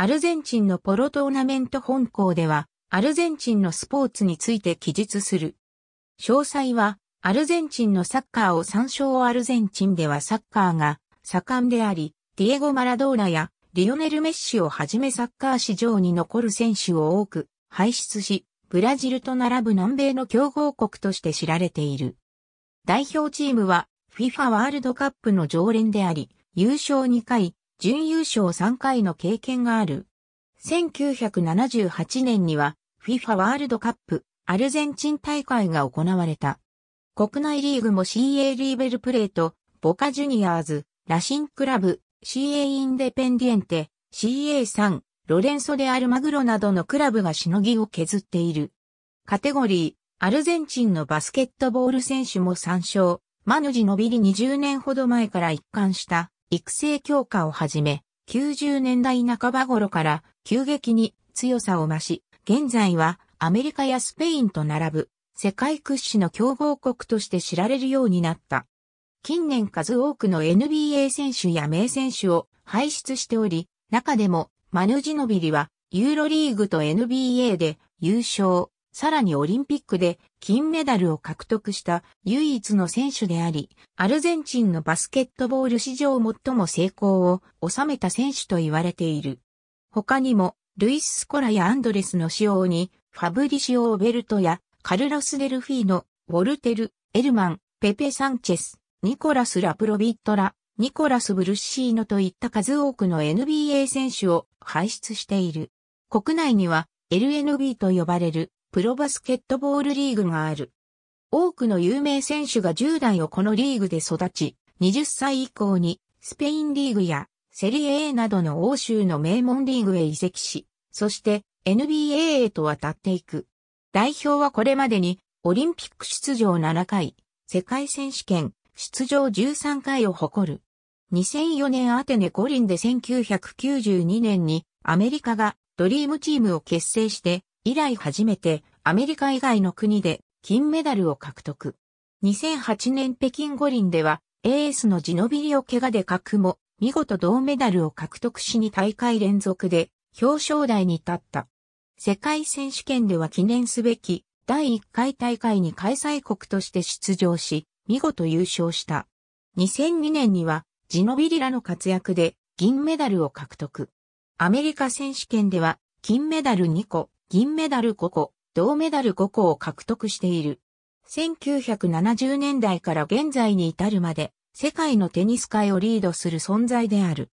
アルゼンチンのポロトーナメント本校では、アルゼンチンのスポーツについて記述する。詳細は、アルゼンチンのサッカーを参照アルゼンチンではサッカーが盛んであり、ディエゴ・マラドーナやリオネル・メッシをはじめサッカー史上に残る選手を多く輩出し、ブラジルと並ぶ南米の強豪国として知られている。代表チームは FIFA ワールドカップの常連であり、優勝2回、準優勝3回の経験がある。1978年には FIFA ワールドカップアルゼンチン大会が行われた。国内リーグも CA リーベルプレート、ボカジュニアーズ、ラシンクラブ、CA インデペンディエンテ、CA3、ロレンソでアルマグロなどのクラブがしのぎを削っている。カテゴリー、アルゼンチンのバスケットボール選手も参照、マヌジのビリ20年ほど前から一貫した育成強化をはじめ、90年代半ば頃から急激に強さを増し、現在はアメリカやスペインと並ぶ世界屈指の強豪国として知られるようになった。近年数多くの NBA 選手や名選手を輩出しており、中でもマヌジノビリはユーロリーグと NBA で優勝、さらにオリンピックで金メダルを獲得した唯一の選手であり、アルゼンチンのバスケットボール史上最も成功を収めた選手と言われている。他にも、ルイス・スコラやアンドレスの使用に、ファブリシオ・オベルトや、カルロス・デルフィーノ、ウォルテル、エルマン、ペペ・サンチェス、ニコラス・ラプロビットラ、ニコラス・ブルッシーノといった数多くの NBA 選手を輩出している。国内には LNB と呼ばれるプロバスケットボールリーグがある。多くの有名選手が10代をこのリーグで育ち、20歳以降にスペインリーグやセリエ A などの欧州の名門リーグへ移籍し、そして NBA へと渡っていく。代表はこれまでにオリンピック出場7回、世界選手権出場13回を誇る。2004年アテネ五輪で1992年にアメリカがドリームチームを結成して以来初めてアメリカ以外の国で金メダルを獲得。2008年北京五輪ではエースのジノビリを怪我でくも見事銅メダルを獲得しに大会連続で表彰台に立った。世界選手権では記念すべき第1回大会に開催国として出場し、見事優勝した。2002年にはジノビリラの活躍で銀メダルを獲得。アメリカ選手権では金メダル2個、銀メダル5個、銅メダル5個を獲得している。1970年代から現在に至るまで、世界のテニス界をリードする存在である。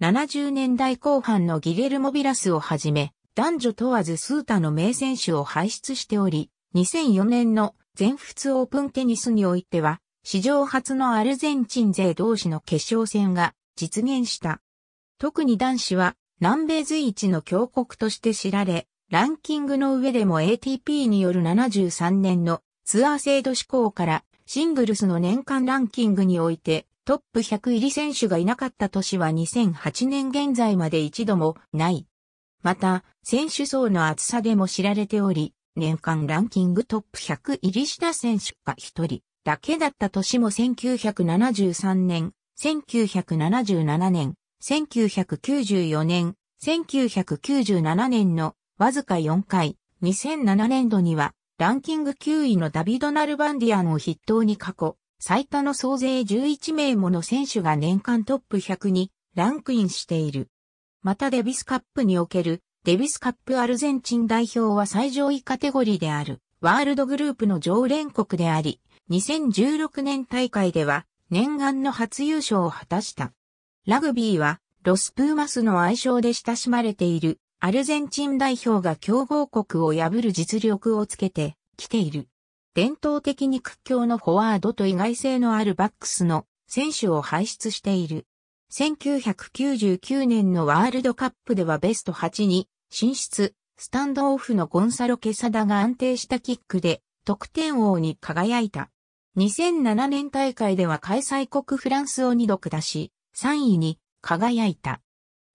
70年代後半のギレルモビラスをはじめ、男女問わず数多の名選手を輩出しており、2004年の全仏オープンテニスにおいては、史上初のアルゼンチン勢同士の決勝戦が実現した。特に男子は南米随一の強国として知られ、ランキングの上でも ATP による73年のツアー制度施行からシングルスの年間ランキングにおいてトップ100入り選手がいなかった年は2008年現在まで一度もない。また、選手層の厚さでも知られており、年間ランキングトップ100入りした選手が一人だけだった年も1973年、1977年、1994年、1997年のわずか4回、2007年度には、ランキング9位のダビド・ナルバンディアンを筆頭に過去、最多の総勢11名もの選手が年間トップ100にランクインしている。またデビスカップにおけるデビスカップアルゼンチン代表は最上位カテゴリーであるワールドグループの常連国であり、2016年大会では念願の初優勝を果たした。ラグビーはロスプーマスの愛称で親しまれているアルゼンチン代表が強豪国を破る実力をつけてきている。伝統的に屈強のフォワードと意外性のあるバックスの選手を輩出している。1999年のワールドカップではベスト8に進出、スタンドオフのゴンサロ・ケサダが安定したキックで得点王に輝いた。2007年大会では開催国フランスを2度下し、3位に輝いた。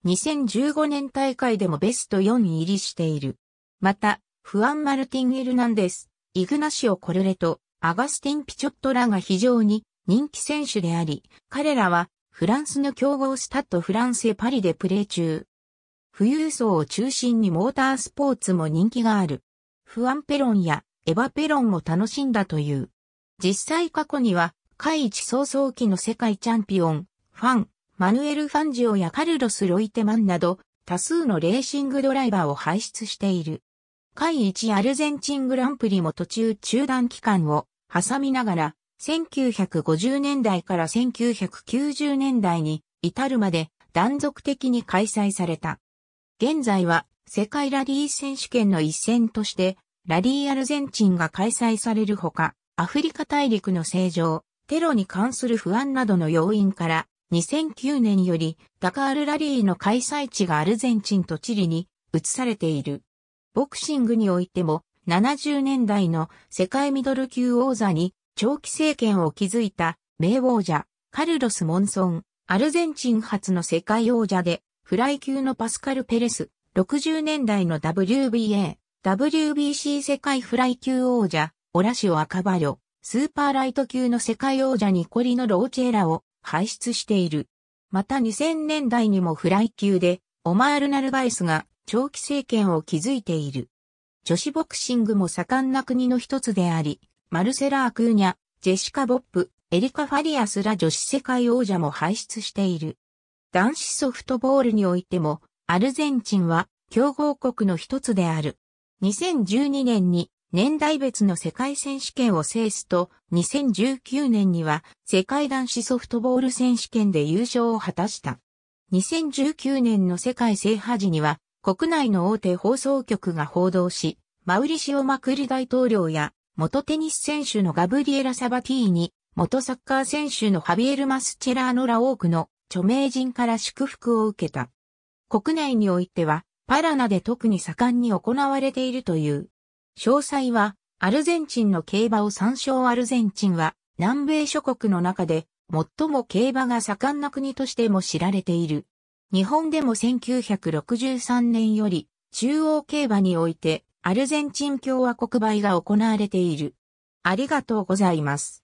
2015年大会でもベスト4位入りしている。また、フアン・マルティン・エルナンデス、イグナシオ・コルレとアガスティン・ピチョットらが非常に人気選手であり、彼らはフランスの強豪スタッド・フランへパリでプレー中。富裕層を中心にモータースポーツも人気がある。フアン・ペロンやエヴァ・ペロンも楽しんだという。実際過去には、海一早々期の世界チャンピオン、ファン、マヌエル・ファンジオやカルロス・ロイテマンなど、多数のレーシングドライバーを輩出している。会1アルゼンチングランプリも途中中断期間を挟みながら、1950年代から1990年代に至るまで断続的に開催された。現在は世界ラリー選手権の一戦として、ラリーアルゼンチンが開催されるほか、アフリカ大陸の正常、テロに関する不安などの要因から、2009年よりダカールラリーの開催地がアルゼンチンとチリに移されている。ボクシングにおいても70年代の世界ミドル級王座に長期政権を築いた名王者カルロス・モンソン、アルゼンチン初の世界王者でフライ級のパスカル・ペレス、60年代の WBA、WBC 世界フライ級王者、オラシオ・アカバリョ、スーパーライト級の世界王者ニコリノ・ローチェーラを輩出している。また2000年代にもフライ級で、オマール・ナルバイスが長期政権を築いている。女子ボクシングも盛んな国の一つであり、マルセラ・ー・クーニャ、ジェシカ・ボップ、エリカ・ファリアスら女子世界王者も輩出している。男子ソフトボールにおいても、アルゼンチンは強豪国の一つである。2012年に年代別の世界選手権を制すと、2019年には世界男子ソフトボール選手権で優勝を果たした。2019年の世界制覇時には、国内の大手放送局が報道し、マウリシオ・マクリ大統領や、元テニス選手のガブリエラ・サバティーニ、元サッカー選手のハビエル・マスチェラーノら多くの著名人から祝福を受けた。国内においては、パラナで特に盛んに行われているという。詳細は、アルゼンチンの競馬を参照アルゼンチンは、南米諸国の中で、最も競馬が盛んな国としても知られている。日本でも1963年より、中央競馬において、アルゼンチン共和国倍が行われている。ありがとうございます。